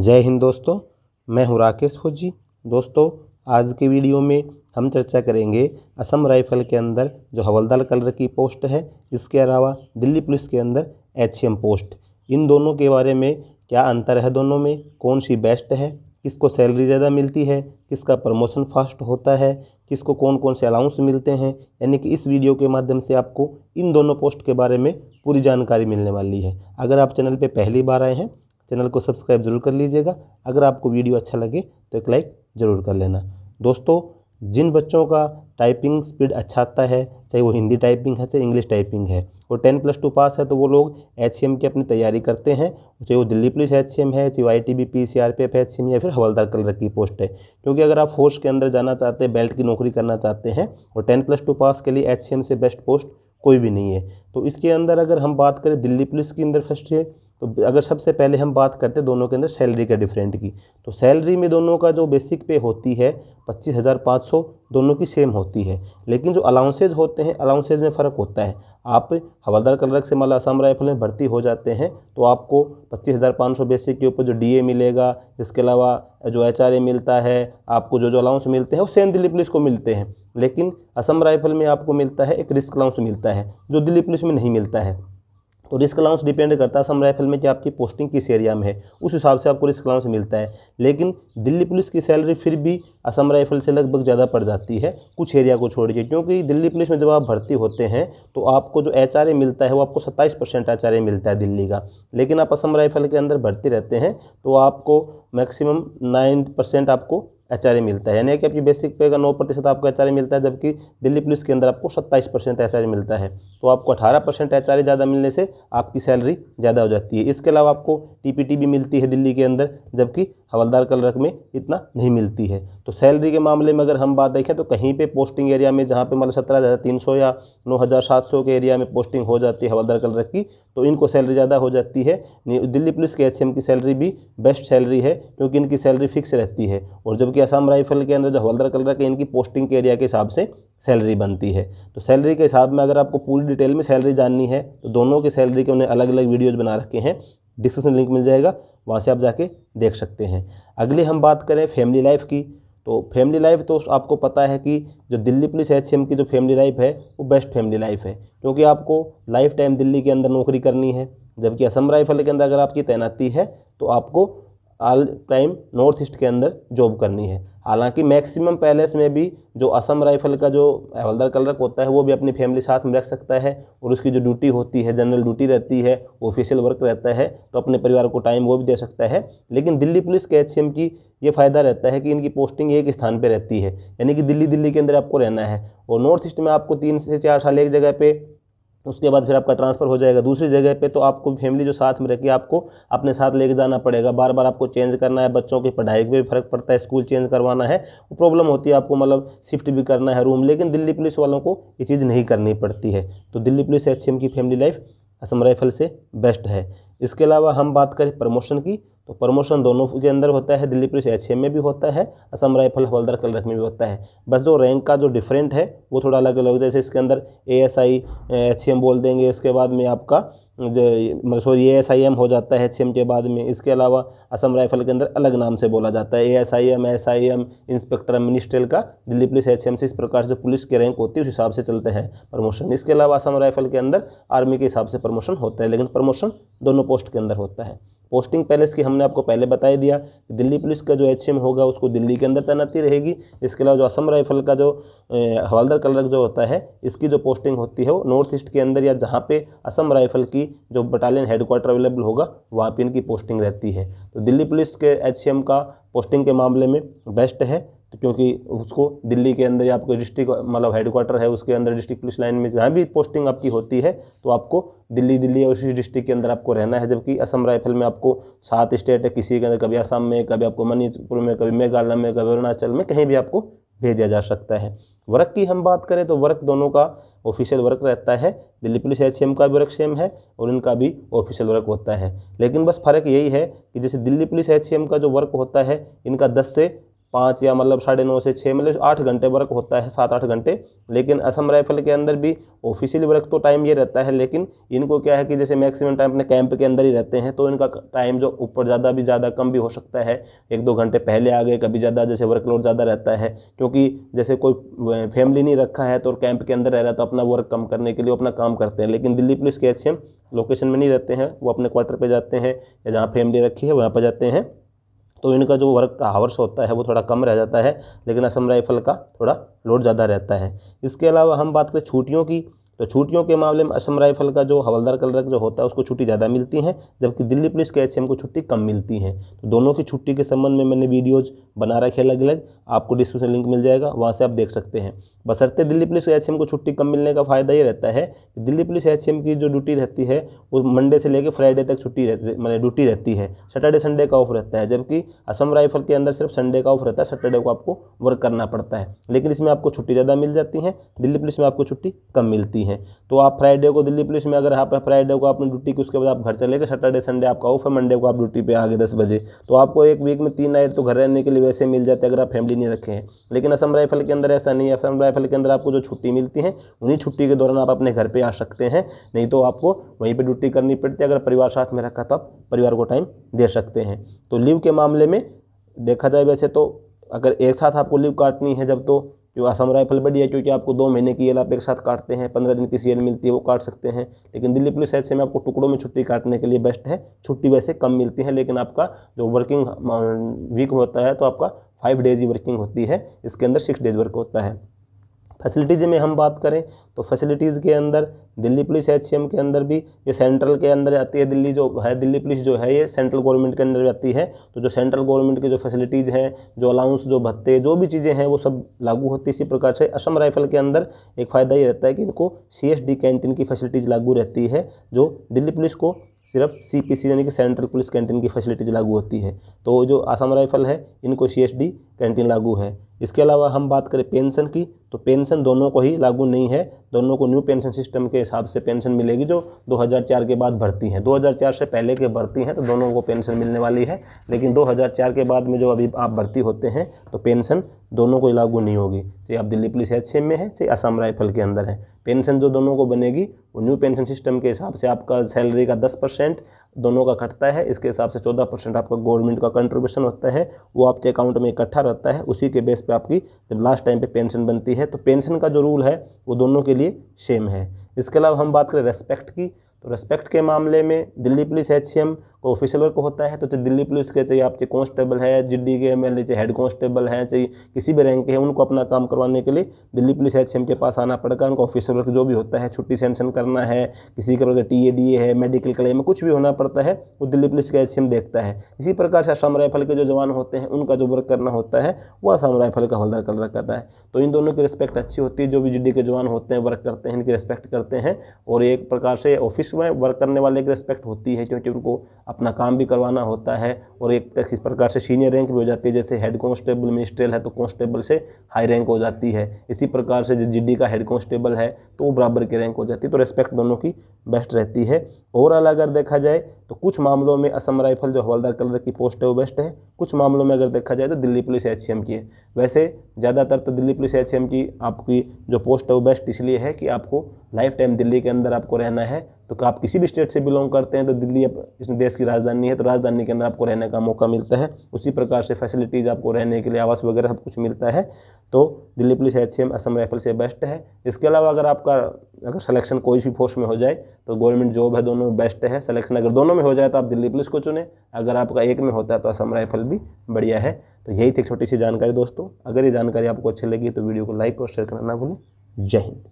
जय हिंद दोस्तों मैं हूँ राकेश फौजी दोस्तों आज की वीडियो में हम चर्चा करेंगे असम राइफल के अंदर जो हवलदार कलर की पोस्ट है इसके अलावा दिल्ली पुलिस के अंदर एच पोस्ट इन दोनों के बारे में क्या अंतर है दोनों में कौन सी बेस्ट है किसको सैलरी ज़्यादा मिलती है किसका प्रमोशन फास्ट होता है किसको कौन कौन से अलाउंस मिलते हैं यानी कि इस वीडियो के माध्यम से आपको इन दोनों पोस्ट के बारे में पूरी जानकारी मिलने वाली है अगर आप चैनल पर पहली बार आए हैं चैनल को सब्सक्राइब जरूर कर लीजिएगा अगर आपको वीडियो अच्छा लगे तो एक लाइक ज़रूर कर लेना दोस्तों जिन बच्चों का टाइपिंग स्पीड अच्छा आता है चाहे वो हिंदी टाइपिंग है चाहे इंग्लिश टाइपिंग है और टेन प्लस टू पास है तो वो लोग एच की अपनी तैयारी करते हैं चाहे वो दिल्ली पुलिस एच है चाहे I T B P C R P F H या फिर हवलदार कलर की पोस्ट है क्योंकि अगर आप फोर्स के अंदर जाना चाहते हैं बेल्ट की नौकरी करना चाहते हैं और टेन प्लस टू पास के लिए एच से बेस्ट पोस्ट कोई भी नहीं है तो इसके अंदर अगर हम बात करें दिल्ली पुलिस के अंदर फर्स्ट है तो अगर सबसे पहले हम बात करते दोनों के अंदर सैलरी का डिफरेंट की तो सैलरी में दोनों का जो बेसिक पे होती है पच्चीस हज़ार पाँच सौ दोनों की सेम होती है लेकिन जो अलाउंसेज होते हैं अलाउंसेज में फ़र्क होता है आप हवलदार कलरक से माला असम राइफल में भर्ती हो जाते हैं तो आपको पच्चीस हज़ार पाँच सौ बेसिक के ऊपर जो डी ए मिलेगा इसके अलावा जो एच आर ए मिलता है आपको जो जो अलाउंस मिलते हैं वो सेम दिल्ली पुलिस को मिलते हैं लेकिन असम राइफल में आपको मिलता है एक रिस्क अलाउंस मिलता है जो दिल्ली पुलिस में नहीं मिलता है तो रिस्क अलाउंस डिपेंड करता है सम राइफल में कि आपकी पोस्टिंग किस एरिया में है उस हिसाब से आपको रिस्क अलाउंस मिलता है लेकिन दिल्ली पुलिस की सैलरी फिर भी असम राइफल से लगभग ज़्यादा पड़ जाती है कुछ एरिया को छोड़ के क्योंकि दिल्ली पुलिस में जब आप भर्ती होते हैं तो आपको जो एच मिलता है वो आपको सत्ताईस परसेंट एच मिलता है दिल्ली का लेकिन आप असम राइफल के अंदर भर्ती रहते हैं तो आपको मैक्सिमम नाइन परसेंट आपको एच मिलता है यानी कि आपकी बेसिक पे का नौ प्रतिशत आपको एच मिलता है जबकि दिल्ली पुलिस के अंदर आपको सत्ताईस परसेंट एच मिलता है तो आपको अठारह परसेंट एच ज़्यादा मिलने से आपकी सैलरी ज़्यादा हो जाती है इसके अलावा आपको टी भी मिलती है दिल्ली के अंदर जबकि हवलदार कलरक में इतना नहीं मिलती है तो सैलरी के मामले में अगर हम बात देखें तो कहीं पर पोस्टिंग एरिया में जहाँ पर मतलब सत्रह हज़ार तीन सौ या नौ हज़ार सात सौ के एरिया में पोस्टिंग हो जाती है हवलदार कलरक की तो इनको सैलरी ज़्यादा हो जाती है दिल्ली पुलिस के एच की सैलरी भी बेस्ट सैलरी है क्योंकि इनकी सैलरी फिक्स रहती है और जबकि आपकी असम राइफल के अंदर जो हवलदार कलर है इनकी पोस्टिंग के एरिया के हिसाब से सैलरी बनती है तो सैलरी के हिसाब में अगर आपको पूरी डिटेल में सैलरी जाननी है तो दोनों की सैलरी के उन्हें अलग अलग वीडियोज़ बना रखे हैं डिस्क्रिप्शन लिंक मिल जाएगा वहाँ से आप जाके देख सकते हैं अगली हम बात करें फैमिली लाइफ की तो फैमिली लाइफ तो आपको पता है कि जो दिल्ली पुलिस एच की जो फैमिली लाइफ है वो बेस्ट फैमिली लाइफ है क्योंकि आपको लाइफ टाइम दिल्ली के अंदर नौकरी करनी है जबकि असम राइफल के अंदर अगर आपकी तैनाती है तो आपको ऑल टाइम नॉर्थ ईस्ट के अंदर जॉब करनी है हालांकि मैक्सिमम पैलेस में भी जो असम राइफल का जो हवलदार कलरक होता है वो भी अपनी फैमिली साथ में रख सकता है और उसकी जो ड्यूटी होती है जनरल ड्यूटी रहती है ऑफिशियल वर्क रहता है तो अपने परिवार को टाइम वो भी दे सकता है लेकिन दिल्ली पुलिस के एच की ये फ़ायदा रहता है कि इनकी पोस्टिंग एक स्थान पर रहती है यानी कि दिल्ली दिल्ली के अंदर आपको रहना है और नॉर्थ ईस्ट में आपको तीन से चार साल एक जगह पर उसके बाद फिर आपका ट्रांसफ़र हो जाएगा दूसरी जगह पे तो आपको फैमिली जो साथ में रहेगी आपको अपने साथ लेके जाना पड़ेगा बार बार आपको चेंज करना है बच्चों की पढ़ाई पे भी फ़र्क पड़ता है स्कूल चेंज करवाना है प्रॉब्लम होती है आपको मतलब शिफ्ट भी करना है रूम लेकिन दिल्ली पुलिस वालों को ये चीज़ नहीं करनी पड़ती है तो दिल्ली पुलिस एच HM की फैमिली लाइफ असम राइफल से बेस्ट है इसके अलावा हम बात करें प्रमोशन की तो प्रमोशन दोनों के अंदर होता है दिल्ली पुलिस एच में भी होता है असम राइफल हवलदार कलरक में भी होता है बस जो रैंक का जो डिफरेंट है वो थोड़ा अलग अलग जैसे इसके अंदर ए एस आई एच बोल देंगे इसके बाद में आपका जो sorry A S I M हो जाता है एच के बाद में इसके अलावा असम राइफल के अंदर अलग नाम से बोला जाता है A S I M S I M inspector ministerial का दिल्ली पुलिस एच से इस प्रकार से पुलिस के रैंक होती है उस हिसाब से चलते हैं प्रमोशन इसके अलावा असम राइफल के अंदर आर्मी के हिसाब से प्रमोशन होता है लेकिन प्रमोशन दोनों पोस्ट के अंदर होता है पोस्टिंग पैलेस की हमने आपको पहले बता दिया कि दिल्ली पुलिस का जो एच होगा उसको दिल्ली के अंदर तैनाती रहेगी इसके अलावा जो असम राइफल का जो हवालदार कलर जो होता है इसकी जो पोस्टिंग होती है वो नॉर्थ ईस्ट के अंदर या जहाँ पे असम राइफल की जो बटालियन हेडक्वार्टर अवेलेबल होगा वहाँ पर इनकी पोस्टिंग रहती है तो दिल्ली पुलिस के एच का पोस्टिंग के मामले में बेस्ट है तो क्योंकि उसको दिल्ली के अंदर या आपके डिस्ट्रिक्ट मतलब हेडक्वार्टर है उसके अंदर डिस्ट्रिक्ट पुलिस लाइन में जहाँ भी पोस्टिंग आपकी होती है तो आपको दिल्ली दिल्ली या उसी डिस्ट्रिक्ट के अंदर आपको रहना है जबकि असम राइफल में आपको सात स्टेट है किसी के अंदर कभी असम में कभी आपको मणिपुर में कभी मेघालय में कभी अरुणाचल में कहीं भी आपको भेजा जा सकता है वर्क की हम बात करें तो वर्क दोनों का ऑफिशियल वर्क रहता है दिल्ली पुलिस एच का भी वर्क सेम है और इनका भी ऑफिशियल वर्क होता है लेकिन बस फ़र्क यही है कि जैसे दिल्ली पुलिस एच का जो वर्क होता है इनका 10 से पाँच या मतलब साढ़े नौ से छः मतलब आठ घंटे वर्क होता है सात आठ घंटे लेकिन असम राइफल के अंदर भी ऑफिशियल वर्क तो टाइम ये रहता है लेकिन इनको क्या है कि जैसे मैक्सिमम टाइम अपने कैंप के अंदर ही रहते हैं तो इनका टाइम जो ऊपर ज़्यादा भी ज़्यादा कम भी हो सकता है एक दो घंटे पहले आ गए कभी ज़्यादा जैसे वर्कलोड ज़्यादा रहता है क्योंकि जैसे कोई फैमिली नहीं रखा है तो कैंप के अंदर रह रहा तो अपना वर्क कम करने के लिए अपना काम करते हैं लेकिन दिल्ली पुलिस के एच लोकेशन में नहीं रहते हैं वो अपने क्वार्टर पर जाते हैं या जहाँ फैमिली रखी है वहाँ पर जाते हैं तो इनका जो वर्क हावर्स होता है वो थोड़ा कम रह जाता है लेकिन असम राइफल का थोड़ा लोड ज़्यादा रहता है इसके अलावा हम बात करें छुट्टियों की तो छुट्टियों के मामले में असम राइफल का जो हवलदार कलरक जो होता है उसको छुट्टी ज़्यादा मिलती है जबकि दिल्ली पुलिस के एच को छुट्टी कम मिलती है तो दोनों की छुट्टी के संबंध में मैंने वीडियोज़ बना रखे अलग अलग आपको डिस्क्रिप्शन लिंक मिल जाएगा वहाँ से आप देख सकते हैं बसरते दिल्ली पुलिस एच को छुट्टी कम मिलने का फ़ायदा ये रहता है कि दिल्ली पुलिस एच की जो ड्यूटी रहती है वो मंडे से लेकर फ्राइडे तक छुट्टी रहती मतलब ड्यूटी रहती है सैटरडे संडे का ऑफ रहता है जबकि असम राइफल के अंदर सिर्फ संडे का ऑफ रहता है सैटरडे को आपको वर्क करना पड़ता है लेकिन इसमें आपको छुट्टी ज़्यादा मिल जाती है दिल्ली पुलिस में आपको छुट्टी कम मिलती है हैं तो आप फ्राइडे को दिल्ली पुलिस में अगर आप फ्राइडे को आपने ड्यूटी की उसके बाद आप घर चले गए सैटरडे संडे आपका ऑफ है मंडे को आप ड्यूटी पे आ गए दस बजे तो आपको एक वीक में तीन नाइट तो घर रहने के लिए वैसे मिल जाते हैं अगर आप फैमिली नहीं रखे हैं लेकिन असम राइफल के अंदर ऐसा नहीं है असम राइफल के अंदर आपको जो छुट्टी मिलती है उन्हीं छुट्टी के दौरान आप अपने घर पर आ सकते हैं नहीं तो आपको वहीं पर ड्यूटी करनी पड़ती है अगर परिवार साथ में रखा तो आप परिवार को टाइम दे सकते हैं तो लीव के मामले में देखा जाए वैसे तो अगर एक साथ आपको लीव काटनी है जब तो जो असम राइफल बढ़िया है क्योंकि आपको दो महीने की एल आप एक साथ काटते हैं पंद्रह दिन की सी मिलती है वो काट सकते हैं लेकिन दिल्ली पुलिस ऐसे में आपको टुकड़ों में छुट्टी काटने के लिए बेस्ट है छुट्टी वैसे कम मिलती है लेकिन आपका जो वर्किंग वीक होता है तो आपका फाइव डेज ही वर्किंग होती है इसके अंदर सिक्स डेज वर्क होता है फैसिलिटीज़ में हम बात करें तो फैसिलिटीज़ के अंदर दिल्ली पुलिस एच के अंदर भी ये सेंट्रल के अंदर आती है दिल्ली जो है दिल्ली पुलिस जो है ये सेंट्रल गवर्नमेंट के अंदर आती है तो जो सेंट्रल गवर्नमेंट की जो फैसिलिटीज़ हैं जो अलाउंस जो भत्ते जो भी चीज़ें हैं वो सब लागू होती इसी प्रकार से असम राइफल के अंदर एक फ़ायदा ये रहता है कि इनको सी कैंटीन की फैसिलिटीज़ लागू रहती है जो दिल्ली पुलिस को सिर्फ सी पी सी यानी कि सेंट्रल पुलिस कैंटीन की फैसिलिटीज़ लागू होती है तो जो आसाम राइफल है इनको सी एस डी कैंटीन लागू है इसके अलावा हम बात करें पेंशन की तो पेंशन दोनों को ही लागू नहीं है दोनों को न्यू पेंशन सिस्टम के हिसाब से पेंशन मिलेगी जो 2004 के बाद भर्ती हैं 2004 से पहले के भर्ती हैं तो दोनों को पेंशन मिलने वाली है लेकिन 2004 के बाद में जो अभी आप भर्ती होते हैं तो पेंशन दोनों को लागू नहीं होगी चाहे आप दिल्ली पुलिस एच में है चाहे असम राइफल के अंदर है पेंशन जो दोनों को बनेगी वो न्यू पेंशन सिस्टम के हिसाब से आपका सैलरी का दस परसेंट दोनों का कटता है इसके हिसाब से चौदह परसेंट आपका गवर्नमेंट का कंट्रीब्यूशन होता है वो आपके अकाउंट में इकट्ठा रहता है उसी के बेस पे आपकी जब लास्ट टाइम पे पेंशन बनती है तो पेंशन का जो रूल है वो दोनों के लिए सेम है इसके अलावा हम बात करें रेस्पेक्ट की तो रेस्पेक्ट के मामले में दिल्ली पुलिस एच कोई ऑफिशियल वर्क होता है तो चाहे दिल्ली पुलिस के चाहिए आपके कॉन्स्टेबल है जिडी के एम एल चाहे हेड कांस्टेबल हैं चाहे किसी भी रैंक के हैं उनको अपना काम करवाने के लिए दिल्ली पुलिस एच के पास आना पड़ेगा उनको ऑफिशियल वर्क जो भी होता है छुट्टी सेंशन करना है किसी के टी ए डी ए है मेडिकल क्लेम में कुछ भी होना पड़ता है वो दिल्ली पुलिस के एच देखता है इसी प्रकार से आसाम राइफल के जो जवान होते हैं उनका जो वर्क करना होता है वो आसाम राइफल का हवलदार कलर करता है तो इन दोनों की रिस्पेक्ट अच्छी होती है जो भी जिडी के जवान होते हैं वर्क करते हैं इनकी रिस्पेक्ट करते हैं और एक प्रकार से ऑफिस में वर्क करने वाले की रिस्पेक्ट होती है क्योंकि उनको अपना काम भी करवाना होता है और एक इस प्रकार से सीनियर रैंक भी हो जाती है जैसे हेड कांस्टेबल मिनिस्ट्रियल है तो कांस्टेबल से हाई रैंक हो जाती है इसी प्रकार से जो जी का हेड कांस्टेबल है तो वो बराबर की रैंक हो जाती है तो रेस्पेक्ट दोनों की बेस्ट रहती है ओवरऑल अगर देखा जाए तो कुछ मामलों में असम राइफल जो हवलदार कलर की पोस्ट है वो बेस्ट है कुछ मामलों में अगर देखा जाए तो दिल्ली पुलिस एच की है वैसे ज़्यादातर तो दिल्ली पुलिस एच की आपकी जो पोस्ट है वो बेस्ट इसलिए है कि आपको लाइफ टाइम दिल्ली के अंदर आपको रहना है तो आप किसी भी स्टेट से बिलोंग करते हैं तो दिल्ली इस देश की राजधानी है तो राजधानी के अंदर आपको रहने का मौका मिलता है उसी प्रकार से फैसिलिटीज़ आपको रहने के लिए आवास वगैरह सब कुछ मिलता है तो Delhi police H C Assam rifle से बेस्ट है इसके अलावा अगर आपका अगर सलेक्शन कोई भी फोर्स में हो जाए तो गवर्नमेंट जॉब है दोनों में बेस्ट है सलेक्शन अगर दोनों में हो जाए तो आप दिल्ली पुलिस को चुने अगर आपका एक में होता है तो असम राइफल भी बढ़िया है तो यही थी छोटी सी जानकारी दोस्तों अगर ये जानकारी आपको अच्छी लगी तो वीडियो को लाइक और शेयर करना ना भूलें जय हिंद